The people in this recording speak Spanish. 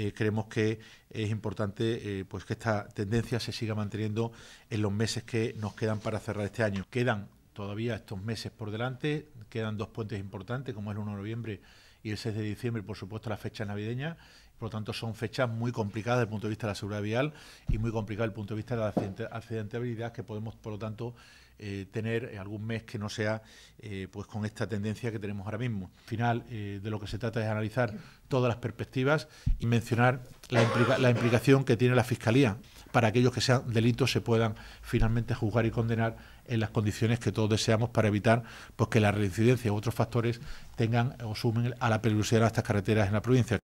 Eh, creemos que es importante eh, pues que esta tendencia se siga manteniendo en los meses que nos quedan para cerrar este año. Quedan todavía estos meses por delante, quedan dos puentes importantes, como es el 1 de noviembre y el 6 de diciembre, por supuesto, la fecha navideña. Por lo tanto, son fechas muy complicadas desde el punto de vista de la seguridad vial y muy complicadas desde el punto de vista de la accidentabilidad, que podemos, por lo tanto, eh, tener eh, algún mes que no sea eh, pues con esta tendencia que tenemos ahora mismo. Al final, de lo que se trata es analizar todas las perspectivas y mencionar la, la implicación que tiene la Fiscalía para aquellos que sean delitos se puedan finalmente juzgar y condenar en las condiciones que todos deseamos para evitar pues, que la reincidencia u otros factores tengan o sumen a la peligrosidad de estas carreteras en la provincia.